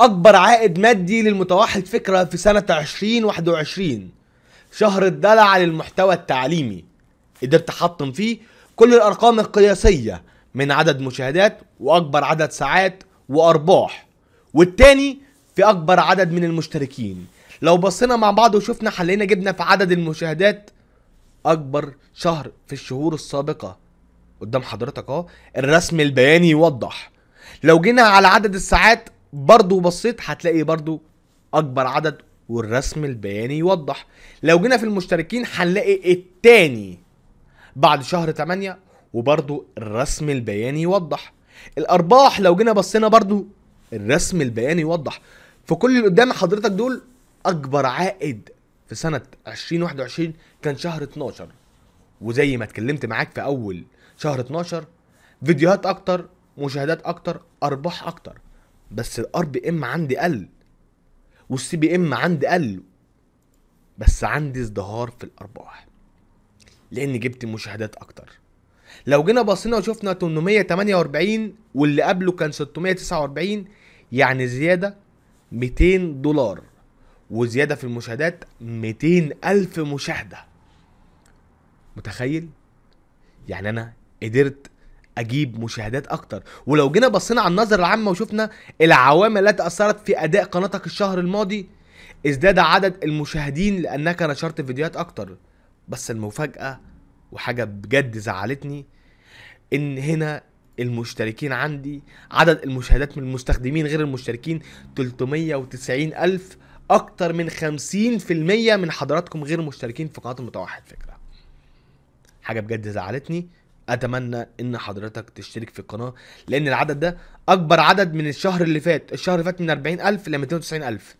أكبر عائد مادي للمتوحد فكرة في سنة 2021 شهر الدلع للمحتوى التعليمي قدرت أحطم فيه كل الأرقام القياسية من عدد مشاهدات وأكبر عدد ساعات وأرباح والتاني في أكبر عدد من المشتركين لو بصينا مع بعض وشفنا حلينا جبنا في عدد المشاهدات أكبر شهر في الشهور السابقة قدام حضرتك أهو الرسم البياني يوضح لو جينا على عدد الساعات برضو بصيت هتلاقي برضو اكبر عدد والرسم البياني يوضح لو جينا في المشتركين هنلاقي التاني بعد شهر 8 وبرضو الرسم البياني يوضح الارباح لو جينا بصينا برضو الرسم البياني يوضح في كل اللي قدام حضرتك دول اكبر عائد في سنه 2021 كان شهر 12 وزي ما اتكلمت معاك في اول شهر 12 فيديوهات اكتر مشاهدات اكتر ارباح اكتر بس الار بي ام عندي قل والسي بي ام عندي قل بس عندي ازدهار في الارباح لان جبت مشاهدات اكتر لو جينا بصينا وشفنا 848 واللي قبله كان 649 يعني زيادة 200 دولار وزيادة في المشاهدات 200 ألف مشاهدة متخيل؟ يعني أنا قدرت اجيب مشاهدات اكتر ولو جينا بصينا على النظره العامه وشفنا العوامل التي اثرت في اداء قناتك الشهر الماضي ازداد عدد المشاهدين لانك نشرت فيديوهات اكتر بس المفاجاه وحاجه بجد زعلتني ان هنا المشتركين عندي عدد المشاهدات من المستخدمين غير المشتركين 390 ألف أكتر من 50% من حضراتكم غير مشتركين في قناة المتوحد فكرة حاجة بجد زعلتني اتمنى ان حضرتك تشترك في القناه لان العدد ده اكبر عدد من الشهر اللي فات الشهر اللي فات من 40000 ل 290000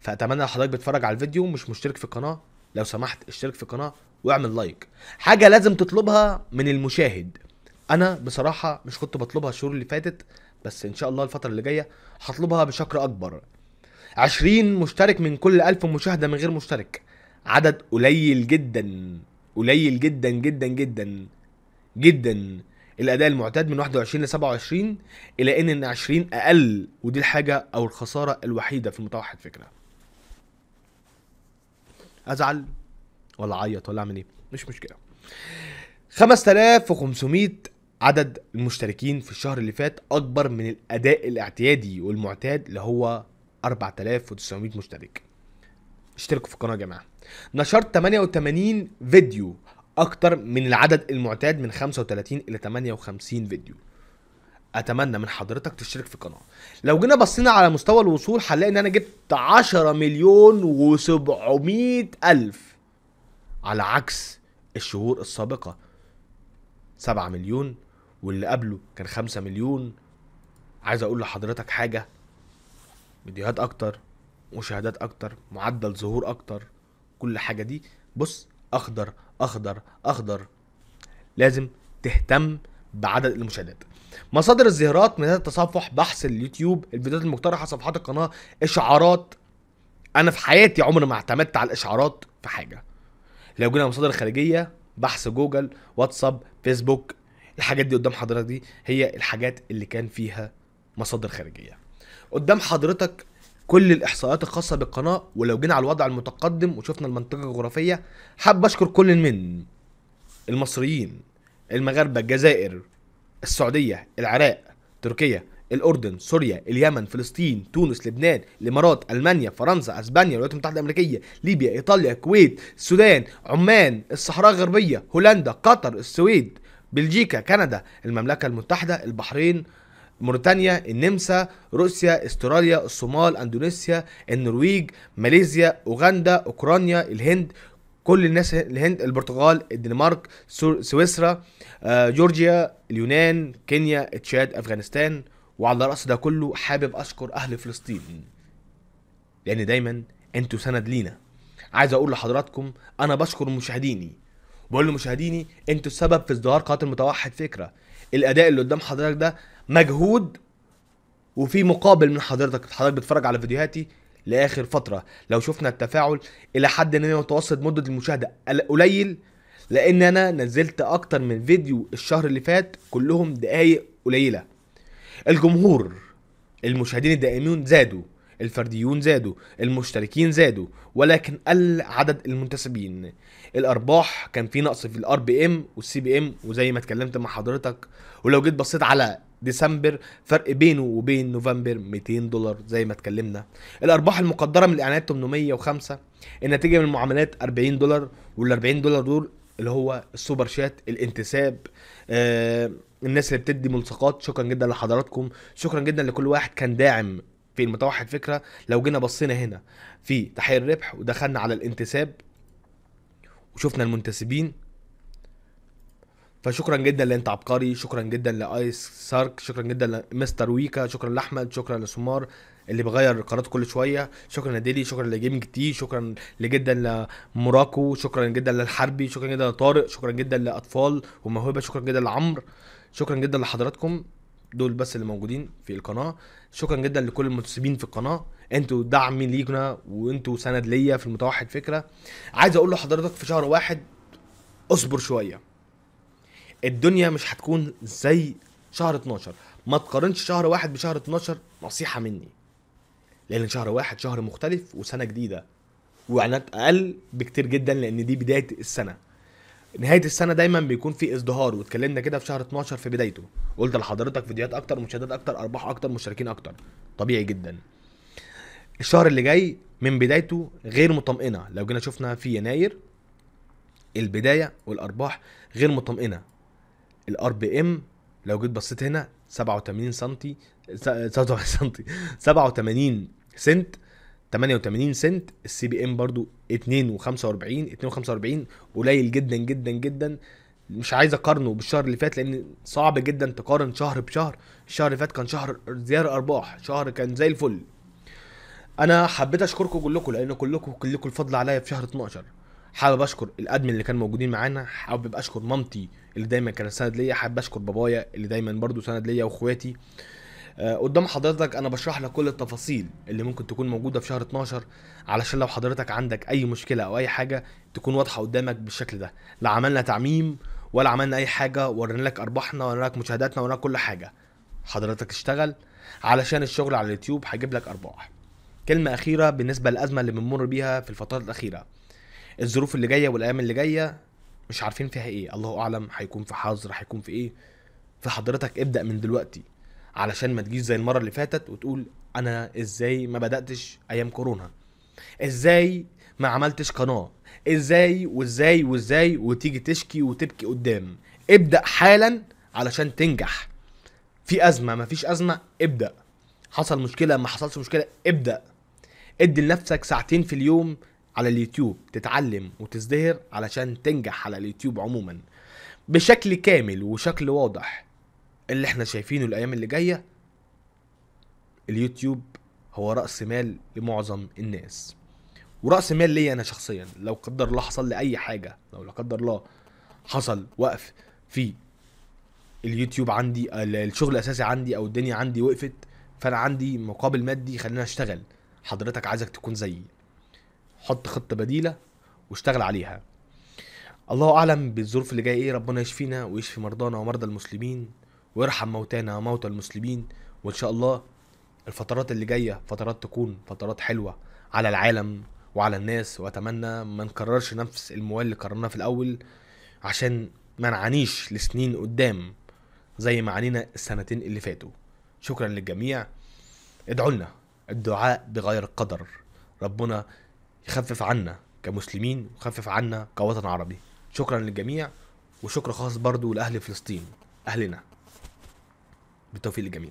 فاتمنى لو حضرتك بتتفرج على الفيديو مش مشترك في القناه لو سمحت اشترك في القناه واعمل لايك حاجه لازم تطلبها من المشاهد انا بصراحه مش كنت بطلبها الشهور اللي فاتت بس ان شاء الله الفتره اللي جايه هطلبها بشكل اكبر 20 مشترك من كل 1000 مشاهده من غير مشترك عدد قليل جدا قليل جدا جدا جدا جدا الاداء المعتاد من 21 ل 27 الى ان ان 20 اقل ودي الحاجه او الخساره الوحيده في المتوحد فكره ازعل ولا اعيط ولا اعمل ايه مش مشكله 5500 عدد المشتركين في الشهر اللي فات اكبر من الاداء الاعتيادي والمعتاد اللي هو 4900 مشترك اشتركوا في القناه يا جماعه نشرت 88 فيديو اكتر من العدد المعتاد من 35 الى 58 فيديو اتمنى من حضرتك تشترك في القناه لو جينا بصينا على مستوى الوصول هنلاقي ان انا جبت 10 مليون و700 الف على عكس الشهور السابقه 7 مليون واللي قبله كان 5 مليون عايز اقول لحضرتك حاجه فيديوهات اكتر مشاهدات اكتر معدل ظهور اكتر كل حاجه دي بص اخضر اخضر اخضر لازم تهتم بعدد المشاهدات مصادر الزهرات من هذا التصفح بحث اليوتيوب الفيديوهات المقترحه صفحات القناه اشعارات انا في حياتي عمر ما اعتمدت على الاشعارات في حاجه لو جينا مصادر خارجيه بحث جوجل واتساب فيسبوك الحاجات دي قدام حضرتك دي هي الحاجات اللي كان فيها مصادر خارجيه قدام حضرتك كل الاحصائيات الخاصه بالقناه ولو جينا على الوضع المتقدم وشفنا المنطقه الجغرافيه حاب اشكر كل من المصريين المغاربه الجزائر السعوديه العراق تركيا الاردن سوريا اليمن فلسطين تونس لبنان الامارات المانيا فرنسا اسبانيا الولايات المتحده الامريكيه ليبيا ايطاليا الكويت السودان عمان الصحراء الغربيه هولندا قطر السويد بلجيكا كندا المملكه المتحده البحرين موريتانيا النمسا روسيا استراليا الصومال اندونيسيا النرويج ماليزيا اوغندا اوكرانيا الهند كل الناس الهند البرتغال الدنمارك سويسرا آه، جورجيا اليونان كينيا تشاد افغانستان وعلى راس ده كله حابب اشكر اهل فلسطين لان دايما انتوا سند لينا عايز اقول لحضراتكم انا بشكر مشاهديني بقول لمشاهديني انتوا السبب في ازدهار قناه المتوحد فكره الاداء اللي قدام حضرتك ده مجهود وفي مقابل من حضرتك حضرتك بتتفرج على فيديوهاتي لاخر فتره لو شفنا التفاعل الى حد ما متوسط مده المشاهده قليل لان انا نزلت اكتر من فيديو الشهر اللي فات كلهم دقايق قليله الجمهور المشاهدين الدائمين زادوا الفرديون زادوا المشتركين زادوا ولكن قل عدد المنتسبين الارباح كان في نقص في الار بي ام والسي بي ام وزي ما اتكلمت مع حضرتك ولو جيت بصيت على ديسمبر فرق بينه وبين نوفمبر 200 دولار زي ما اتكلمنا الارباح المقدره من الاعلانات 805 النتيجه من المعاملات 40 دولار وال 40 دولار دول اللي هو السوبر شات الانتساب آه الناس اللي بتدي ملصقات شكرا جدا لحضراتكم شكرا جدا لكل واحد كان داعم في المتوحد فكره لو جينا بصينا هنا في تحقيق الربح ودخلنا على الانتساب وشفنا المنتسبين فشكرا جدا لانت عبقري شكرا جدا لايس سارك شكرا جدا لمستر ويكا شكرا لاحمد شكرا لسمار اللي بغير قرارات كل شويه شكرا لديلي شكرا لجيمنج تي شكرا جدا لمراكو شكرا جدا للحربي شكرا جدا لطارق شكرا جدا لاطفال وموهبه شكرا جدا لعمرو شكرا جدا لحضراتكم دول بس اللي موجودين في القناه شكرا جدا لكل المنتسبين في القناه انتوا دعم لينا وانتوا سند ليا في المتوحد فكره عايز اقول لحضرتك في شهر واحد اصبر شويه الدنيا مش هتكون زي شهر 12 ما تقارنش شهر واحد بشهر 12 نصيحه مني لان شهر واحد شهر مختلف وسنه جديده واعلانات اقل بكتير جدا لان دي بدايه السنه نهايه السنه دايما بيكون في ازدهار واتكلمنا كده في شهر 12 في بدايته قلت لحضرتك فيديوهات اكتر مشاهدات اكتر ارباح اكتر مشاركين اكتر طبيعي جدا الشهر اللي جاي من بدايته غير مطمئنه لو جينا شفنا في يناير البدايه والارباح غير مطمئنه الار بي ام لو جيت بصيت هنا 87 سم 87 سنتي 87 سنت 88 سنت السي بي ام برضو 42 2.45 قليل جدا جدا جدا مش عايز اقارنه بالشهر اللي فات لان صعب جدا تقارن شهر بشهر الشهر اللي فات كان شهر زياده ارباح شهر كان زي الفل انا حبيت اشكركم كلكم لان كلكم كلكم الفضل عليا في شهر 12 حابب اشكر الادمن اللي كانوا موجودين معانا حابب اشكر مامتي اللي دايما كانت سند ليا حابب اشكر بابايا اللي دايما برضو سند ليا واخواتي أه قدام حضرتك انا بشرح لك كل التفاصيل اللي ممكن تكون موجوده في شهر 12 علشان لو حضرتك عندك اي مشكله او اي حاجه تكون واضحه قدامك بالشكل ده لا عملنا تعميم ولا عملنا اي حاجه ورينا لك ارباحنا ورينا لك مشاهداتنا ورينا كل حاجه حضرتك اشتغل علشان الشغل على اليوتيوب هيجيب لك ارباح كلمه اخيره بالنسبه للازمه اللي بنمر بيها في الفترات الاخيره الظروف اللي جايه والايام اللي جايه مش عارفين فيها ايه الله اعلم هيكون في حظر هيكون في ايه فحضرتك ابدا من دلوقتي علشان ما تجيش زي المره اللي فاتت وتقول انا ازاي ما بداتش ايام كورونا ازاي ما عملتش قناه ازاي وازاي وازاي وتيجي تشكي وتبكي قدام ابدا حالا علشان تنجح في ازمه ما فيش ازمه ابدا حصل مشكله ما حصلش مشكله ابدا ادي لنفسك ساعتين في اليوم على اليوتيوب تتعلم وتزدهر علشان تنجح على اليوتيوب عموما بشكل كامل وشكل واضح اللي احنا شايفينه الايام اللي جايه اليوتيوب هو راس مال لمعظم الناس وراس مال ليا انا شخصيا لو قدر الله حصل لي اي حاجه لو لا قدر الله حصل وقف في اليوتيوب عندي الشغل الاساسي عندي او الدنيا عندي وقفت فانا عندي مقابل مادي خلينا اشتغل حضرتك عايزك تكون زيي حط خطه بديله واشتغل عليها الله اعلم بالظروف اللي جايه ايه ربنا يشفينا ويشفي مرضانا ومرضى المسلمين ويرحم موتانا وموتى المسلمين وان شاء الله الفترات اللي جايه فترات تكون فترات حلوه على العالم وعلى الناس واتمنى ما نكررش نفس الموال اللي كررناه في الاول عشان ما نعانيش لسنين قدام زي ما عانينا السنتين اللي فاتوا شكرا للجميع ادعوا لنا الدعاء بغير قدر ربنا يخفف عنا كمسلمين ويخفف عنا كوطن عربي شكرا للجميع وشكر خاص برضو لأهل فلسطين أهلنا بالتوفيق للجميع